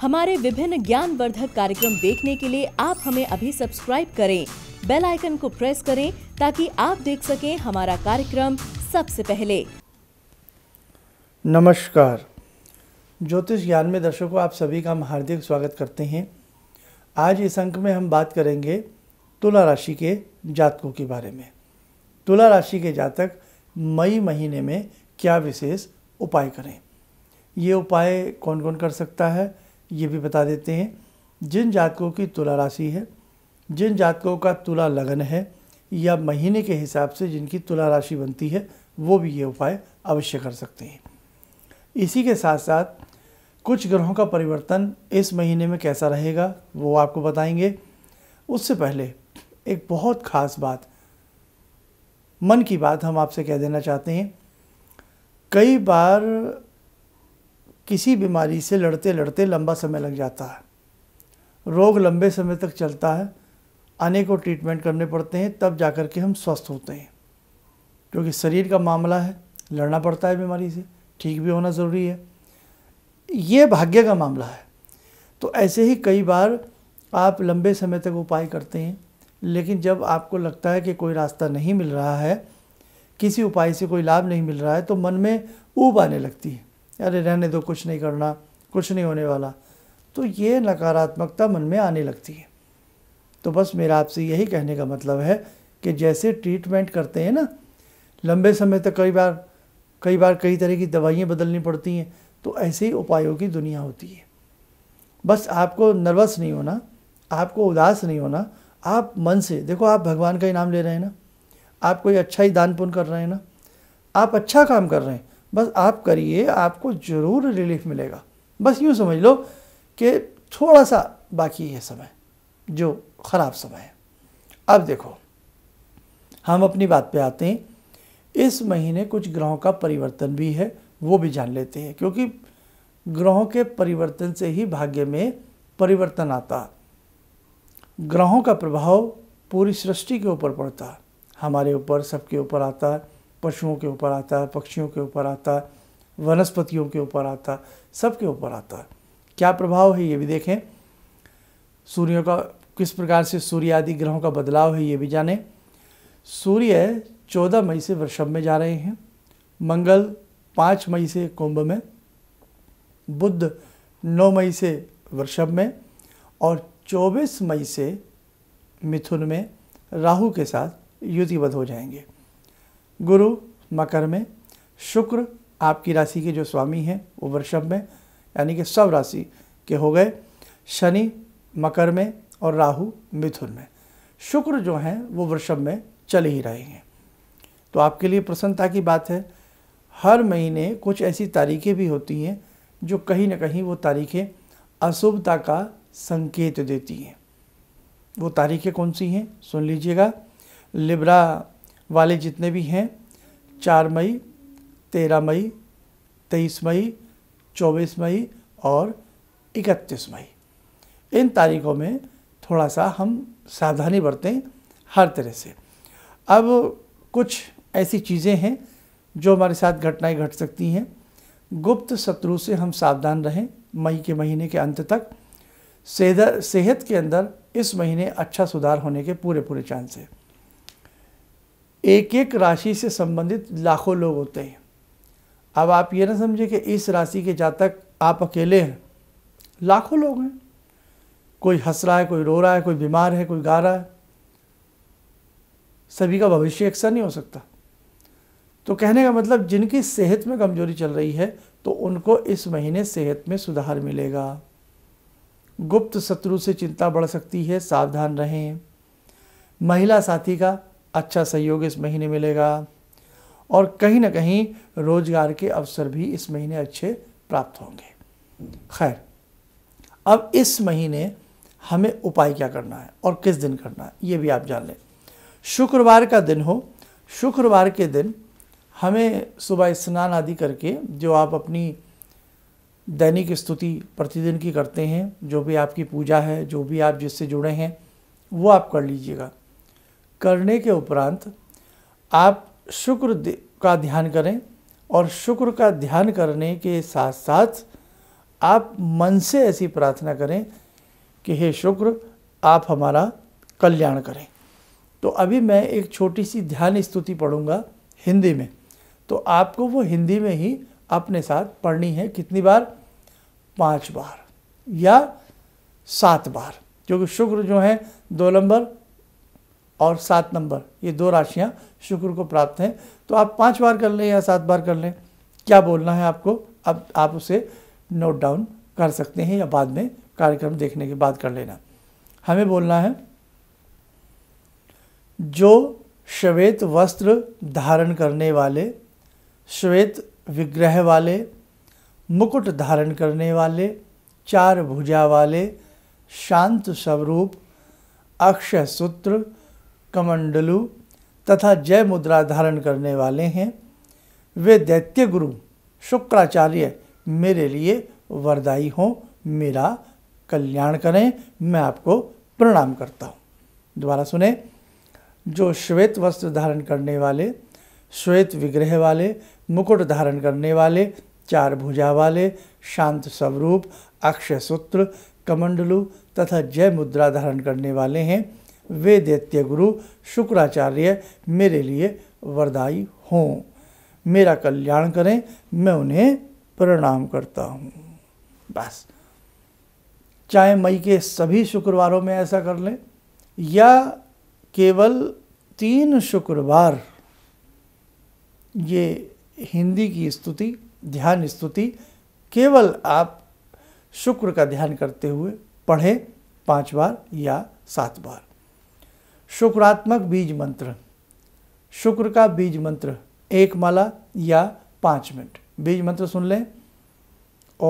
हमारे विभिन्न ज्ञानवर्धक कार्यक्रम देखने के लिए आप हमें अभी सब्सक्राइब करें बेल आइकन को प्रेस करें ताकि आप देख सकें हमारा कार्यक्रम सबसे पहले नमस्कार ज्योतिष ज्ञान में दर्शकों आप सभी का हम हार्दिक स्वागत करते हैं आज इस अंक में हम बात करेंगे तुला राशि के जातकों के बारे में तुला राशि के जातक मई महीने में क्या विशेष उपाय करें ये उपाय कौन कौन कर सकता है ये भी बता देते हैं जिन जातकों की तुला राशि है जिन जातकों का तुला लगन है या महीने के हिसाब से जिनकी तुला राशि बनती है वो भी ये उपाय अवश्य कर सकते हैं इसी के साथ साथ कुछ ग्रहों का परिवर्तन इस महीने में कैसा रहेगा वो आपको बताएंगे उससे पहले एक बहुत ख़ास बात मन की बात हम आपसे कह देना चाहते हैं कई बार किसी बीमारी से लड़ते लड़ते लंबा समय लग जाता है रोग लंबे समय तक चलता है अनेकों ट्रीटमेंट करने पड़ते हैं तब जा कर के हम स्वस्थ होते हैं क्योंकि शरीर का मामला है लड़ना पड़ता है बीमारी से ठीक भी होना ज़रूरी है ये भाग्य का मामला है तो ऐसे ही कई बार आप लंबे समय तक उपाय करते हैं लेकिन जब आपको लगता है कि कोई रास्ता नहीं मिल रहा है किसी उपाय से कोई लाभ नहीं मिल रहा है तो मन में ऊब आने लगती है अरे रहने दो कुछ नहीं करना कुछ नहीं होने वाला तो ये नकारात्मकता मन में आने लगती है तो बस मेरा आपसे यही कहने का मतलब है कि जैसे ट्रीटमेंट करते हैं ना लंबे समय तक कई बार कई बार कई तरह की दवाइयाँ बदलनी पड़ती हैं तो ऐसे ही उपायों की दुनिया होती है बस आपको नर्वस नहीं होना आपको उदास नहीं होना आप मन से देखो आप भगवान का ही नाम ले रहे हैं ना आप कोई अच्छा ही दान पुण्य कर रहे हैं ना आप अच्छा काम कर रहे हैं बस आप करिए आपको ज़रूर रिलीफ मिलेगा बस यूँ समझ लो कि थोड़ा सा बाकी है समय जो ख़राब समय है अब देखो हम अपनी बात पे आते हैं इस महीने कुछ ग्रहों का परिवर्तन भी है वो भी जान लेते हैं क्योंकि ग्रहों के परिवर्तन से ही भाग्य में परिवर्तन आता ग्रहों का प्रभाव पूरी सृष्टि के ऊपर पड़ता हमारे ऊपर सबके ऊपर आता है पशुओं के ऊपर आता है पक्षियों के ऊपर आता है वनस्पतियों के ऊपर आता है सब के ऊपर आता है क्या प्रभाव है ये भी देखें सूर्यों का किस प्रकार से सूर्य आदि ग्रहों का बदलाव है ये भी जाने सूर्य 14 मई से वृषभ में जा रहे हैं मंगल 5 मई से कुंभ में बुद्ध 9 मई से वृषभ में और 24 मई से मिथुन में राहु के साथ युतिबद्ध हो जाएंगे गुरु मकर में शुक्र आपकी राशि के जो स्वामी हैं वो वृषभ में यानी कि सब राशि के हो गए शनि मकर में और राहु मिथुन में शुक्र जो हैं वो वृषभ में चले ही रहेंगे तो आपके लिए प्रसन्नता की बात है हर महीने कुछ ऐसी तारीखें भी होती हैं जो कहीं ना कहीं वो तारीखें अशुभता का संकेत देती हैं वो तारीखें कौन सी हैं सुन लीजिएगा लिब्रा वाले जितने भी हैं चार मई तेरह मई तेईस मई चौबीस मई और इकतीस मई इन तारीखों में थोड़ा सा हम सावधानी बरतें हर तरह से अब कुछ ऐसी चीज़ें हैं जो हमारे साथ घटनाएं घट सकती हैं गुप्त शत्रु से हम सावधान रहें मई के महीने के अंत तक सेहत के अंदर इस महीने अच्छा सुधार होने के पूरे पूरे चांस हैं एक एक राशि से संबंधित लाखों लोग होते हैं अब आप ये ना समझे कि इस राशि के जातक आप अकेले हैं लाखों लोग हैं कोई हंस रहा है कोई रो रहा है कोई बीमार है कोई गा रहा है सभी का भविष्य एक सा नहीं हो सकता तो कहने का मतलब जिनकी सेहत में कमजोरी चल रही है तो उनको इस महीने सेहत में सुधार मिलेगा गुप्त शत्रु से चिंता बढ़ सकती है सावधान रहें महिला साथी का अच्छा सहयोग इस महीने मिलेगा और कहीं ना कहीं रोजगार के अवसर भी इस महीने अच्छे प्राप्त होंगे खैर अब इस महीने हमें उपाय क्या करना है और किस दिन करना है ये भी आप जान लें शुक्रवार का दिन हो शुक्रवार के दिन हमें सुबह स्नान आदि करके जो आप अपनी दैनिक स्तुति प्रतिदिन की करते हैं जो भी आपकी पूजा है जो भी आप जिससे जुड़े हैं वो आप कर लीजिएगा करने के उपरांत आप शुक्र का ध्यान करें और शुक्र का ध्यान करने के साथ साथ आप मन से ऐसी प्रार्थना करें कि हे शुक्र आप हमारा कल्याण करें तो अभी मैं एक छोटी सी ध्यान स्तुति पढ़ूंगा हिंदी में तो आपको वो हिंदी में ही अपने साथ पढ़नी है कितनी बार पाँच बार या सात बार क्योंकि शुक्र जो है दो नंबर और सात नंबर ये दो राशियाँ शुक्र को प्राप्त हैं तो आप पाँच बार कर लें या सात बार कर लें क्या बोलना है आपको अब आप उसे नोट डाउन कर सकते हैं या बाद में कार्यक्रम देखने के बाद कर लेना हमें बोलना है जो श्वेत वस्त्र धारण करने वाले श्वेत विग्रह वाले मुकुट धारण करने वाले चार भुजा वाले शांत स्वरूप अक्षय सूत्र कमंडलू तथा जय मुद्रा धारण करने वाले हैं वे दैत्य गुरु शुक्राचार्य मेरे लिए वरदाई हों मेरा कल्याण करें मैं आपको प्रणाम करता हूँ दोबारा सुने जो श्वेत वस्त्र धारण करने वाले श्वेत विग्रह वाले मुकुट धारण करने वाले चार भुजा वाले शांत स्वरूप अक्षय सूत्र कमंडलू तथा जय मुद्रा धारण करने वाले हैं वे दैत्य गुरु शुक्राचार्य मेरे लिए वरदाई हों मेरा कल्याण करें मैं उन्हें प्रणाम करता हूँ बस चाहे मई के सभी शुक्रवारों में ऐसा कर लें या केवल तीन शुक्रवार ये हिंदी की स्तुति ध्यान स्तुति केवल आप शुक्र का ध्यान करते हुए पढ़ें पांच बार या सात बार शुक्रात्मक बीज मंत्र शुक्र का बीज मंत्र एक माला या पाँच मिनट बीज मंत्र सुन लें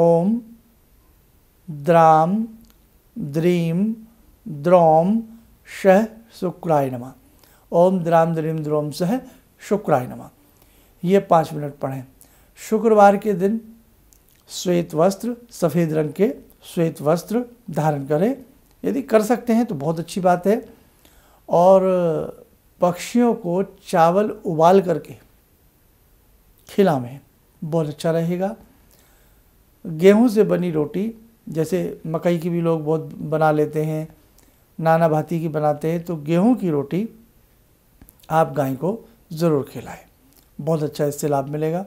ओम द्राम द्रीम द्रोम शह शुक्राय नमा ओम द्राम द्रीम द्रोम सह शुक्राय नमा ये पाँच मिनट पढ़ें शुक्रवार के दिन श्वेत वस्त्र सफ़ेद रंग के श्वेत वस्त्र धारण करें यदि कर सकते हैं तो बहुत अच्छी बात है और पक्षियों को चावल उबाल करके खिलावें बहुत अच्छा रहेगा गेहूं से बनी रोटी जैसे मकई की भी लोग बहुत बना लेते हैं नाना भाती की बनाते हैं तो गेहूं की रोटी आप गाय को ज़रूर खिलाएं बहुत अच्छा इससे लाभ मिलेगा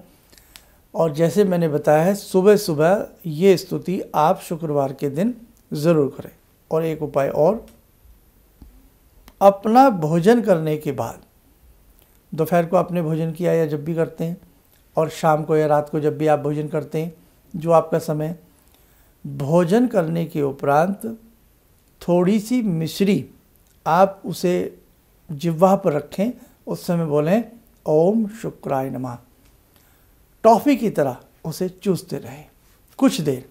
और जैसे मैंने बताया है सुबह सुबह ये स्तुति आप शुक्रवार के दिन ज़रूर करें और एक उपाय और अपना भोजन करने के बाद दोपहर को आपने भोजन किया या जब भी करते हैं और शाम को या रात को जब भी आप भोजन करते हैं जो आपका समय भोजन करने के उपरांत थोड़ी सी मिश्री आप उसे जिह्वा पर रखें उस समय बोलें ओम शुक्राय नमः टॉफ़ी की तरह उसे चूसते रहें कुछ देर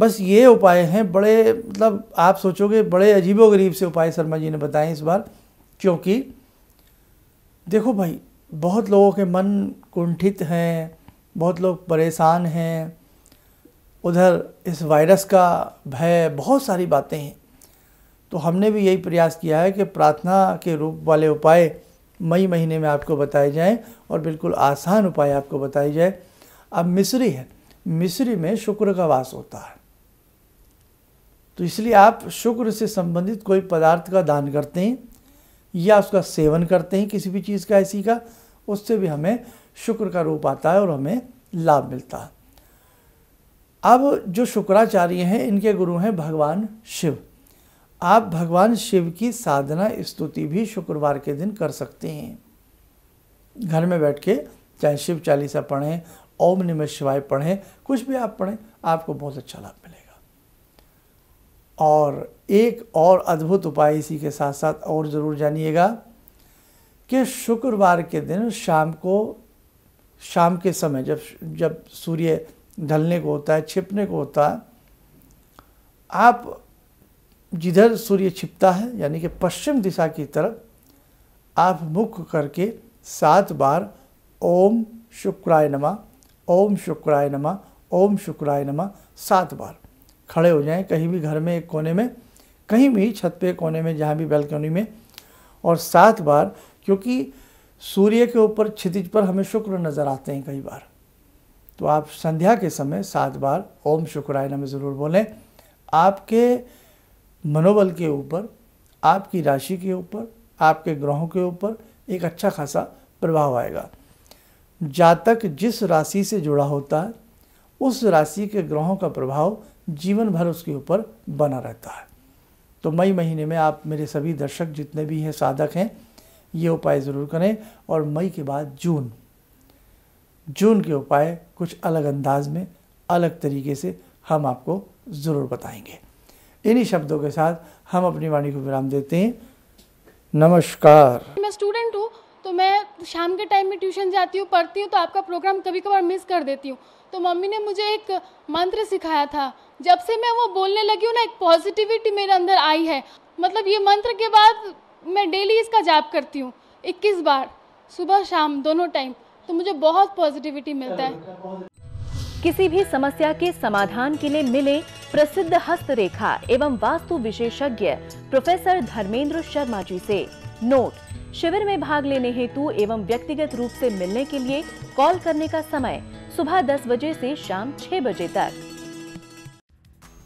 बस ये उपाय हैं बड़े मतलब आप सोचोगे बड़े अजीबोगरीब से उपाय शर्मा जी ने बताए इस बार क्योंकि देखो भाई बहुत लोगों के मन कुंठित हैं बहुत लोग परेशान हैं उधर इस वायरस का भय बहुत सारी बातें हैं तो हमने भी यही प्रयास किया है कि प्रार्थना के रूप वाले उपाय मई महीने में आपको बताए जाएं और बिल्कुल आसान उपाय आपको बताए जाए अब मिश्री है मिश्री में शुक्र का वास होता है तो इसलिए आप शुक्र से संबंधित कोई पदार्थ का दान करते हैं या उसका सेवन करते हैं किसी भी चीज़ का ऐसी का उससे भी हमें शुक्र का रूप आता है और हमें लाभ मिलता है अब जो शुक्राचार्य हैं इनके गुरु हैं भगवान शिव आप भगवान शिव की साधना स्तुति भी शुक्रवार के दिन कर सकते हैं घर में बैठ के चाहे शिव चालीसा पढ़ें ओम निमेश शिवाय पढ़ें कुछ भी आप पढ़ें आपको बहुत अच्छा लाभ मिलेगा और एक और अद्भुत उपाय इसी के साथ साथ और ज़रूर जानिएगा कि शुक्रवार के दिन शाम को शाम के समय जब जब सूर्य ढलने को होता है छिपने को होता है आप जिधर सूर्य छिपता है यानी कि पश्चिम दिशा की तरफ आप मुख करके सात बार ओम शुक्राय नमा ओम शुक्राय नमा ओम शुक्राय नमा सात बार खड़े हो जाएं कहीं भी घर में एक कोने में कहीं भी छत पे कोने में जहाँ भी बैल्कनी में और सात बार क्योंकि सूर्य के ऊपर क्षितिज पर हमें शुक्र नज़र आते हैं कई बार तो आप संध्या के समय सात बार ओम शुक्राय नमें ज़रूर बोलें आपके मनोबल के ऊपर आपकी राशि के ऊपर आपके ग्रहों के ऊपर एक अच्छा खासा प्रभाव आएगा जातक जिस राशि से जुड़ा होता है उस राशि के ग्रहों का प्रभाव जीवन भर उसके ऊपर बना रहता है तो मई महीने में आप मेरे सभी दर्शक जितने भी हैं साधक हैं ये उपाय ज़रूर करें और मई के बाद जून जून के उपाय कुछ अलग अंदाज में अलग तरीके से हम आपको ज़रूर बताएंगे इन्हीं शब्दों के साथ हम अपनी वाणी को विराम देते हैं नमस्कार मैं स्टूडेंट हूँ तो मैं शाम के टाइम में ट्यूशन जाती हूँ पढ़ती हूँ तो आपका प्रोग्राम कभी कभार मिस कर देती हूँ तो मम्मी ने मुझे एक मंत्र सिखाया था जब से मैं वो बोलने लगी हूँ ना एक पॉजिटिविटी मेरे अंदर आई है मतलब ये मंत्र के बाद मैं डेली इसका जाप करती हूँ इक्कीस बार सुबह शाम दोनों टाइम तो मुझे बहुत पॉजिटिविटी मिलता है किसी भी समस्या के समाधान के लिए मिले प्रसिद्ध हस्तरेखा एवं वास्तु विशेषज्ञ प्रोफेसर धर्मेंद्र शर्मा जी से नोट शिविर में भाग लेने हेतु एवं व्यक्तिगत रूप से मिलने के लिए कॉल करने का समय सुबह 10 बजे से शाम 6 बजे तक